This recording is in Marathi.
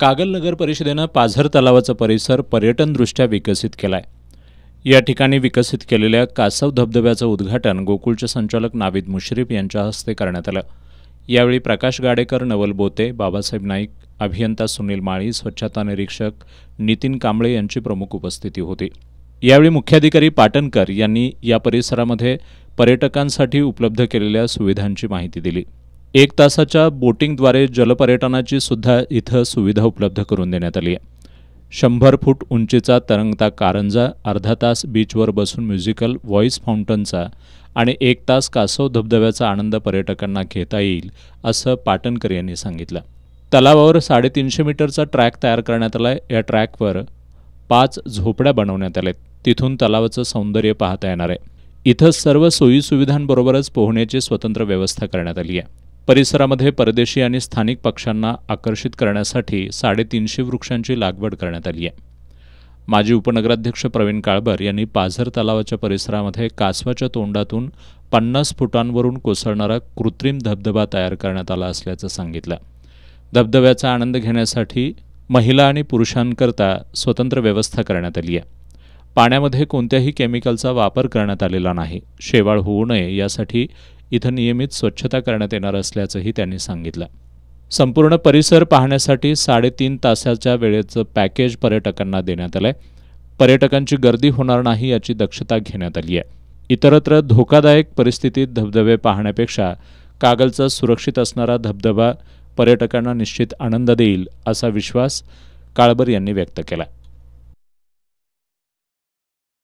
कागल नगर परिषदेनं पाझर तलावाचा परिसर पर्यटनदृष्ट्या विकसित केला आहे या ठिकाणी विकसित केलेल्या कासव धबधब्याचं उद्घाटन गोकुळचे संचालक नाविद मुश्रीफ यांच्या हस्ते करण्यात आलं यावेळी प्रकाश गाडेकर नवल बोते बाबासाहेब नाईक अभियंता सुनील माळी स्वच्छता निरीक्षक नितीन कांबळे यांची प्रमुख उपस्थिती होती यावेळी मुख्याधिकारी पाटणकर यांनी या परिसरामध्ये पर्यटकांसाठी उपलब्ध केलेल्या सुविधांची माहिती दिली एक तासाच्या बोटिंगद्वारे जलपर्यटनाची सुद्धा इथं सुविधा उपलब्ध करून देण्यात आली आहे शंभर फूट उंचीचा तरंगता कारंजा अर्धा तास बीचवर बसून म्युझिकल व्हॉईस फाउंटनचा आणि एक तास कासव धबधब्याचा आनंद पर्यटकांना घेता येईल असं पाटणकर यांनी सांगितलं तलावावर साडेतीनशे मीटरचा ट्रॅक तयार करण्यात आला आहे या ट्रॅकवर पाच झोपड्या बनवण्यात आल्या तिथून तलावाचं सौंदर्य पाहता येणार आहे इथं सर्व सोयीसुविधांबरोबरच पोहण्याची स्वतंत्र व्यवस्था करण्यात आली आहे परिसरामध्ये परदेशी आणि स्थानिक पक्ष्यांना आकर्षित करण्यासाठी साडेतीनशे वृक्षांची लागवड करण्यात आली आहे माजी उपनगराध्यक्ष प्रवीण काळबर यांनी पाझर तलावाच्या परिसरामध्ये कासवाच्या तोंडातून पन्नास फुटांवरून कोसळणारा कृत्रिम धबधबा तयार करण्यात आला असल्याचं सांगितलं धबधब्याचा आनंद घेण्यासाठी महिला आणि पुरुषांकरता स्वतंत्र व्यवस्था करण्यात आली आहे पाण्यामध्ये कोणत्याही केमिकलचा वापर करण्यात आलेला नाही शेवाळ होऊ नये यासाठी इथं नियमित स्वच्छता करण्यात येणार असल्याचंही त्यांनी सांगितलं संपूर्ण परिसर पाहण्यासाठी साडेतीन तासाच्या वेळेचं पॅकेज पर्यटकांना देण्यात आलं आहे पर्यटकांची गर्दी होणार नाही याची दक्षता घेण्यात आली आहे इतरत्र धोकादायक परिस्थितीत धबधबे पाहण्यापेक्षा कागलचा सुरक्षित असणारा धबधबा पर्यटकांना निश्चित आनंद देईल असा विश्वास काळबर यांनी व्यक्त केला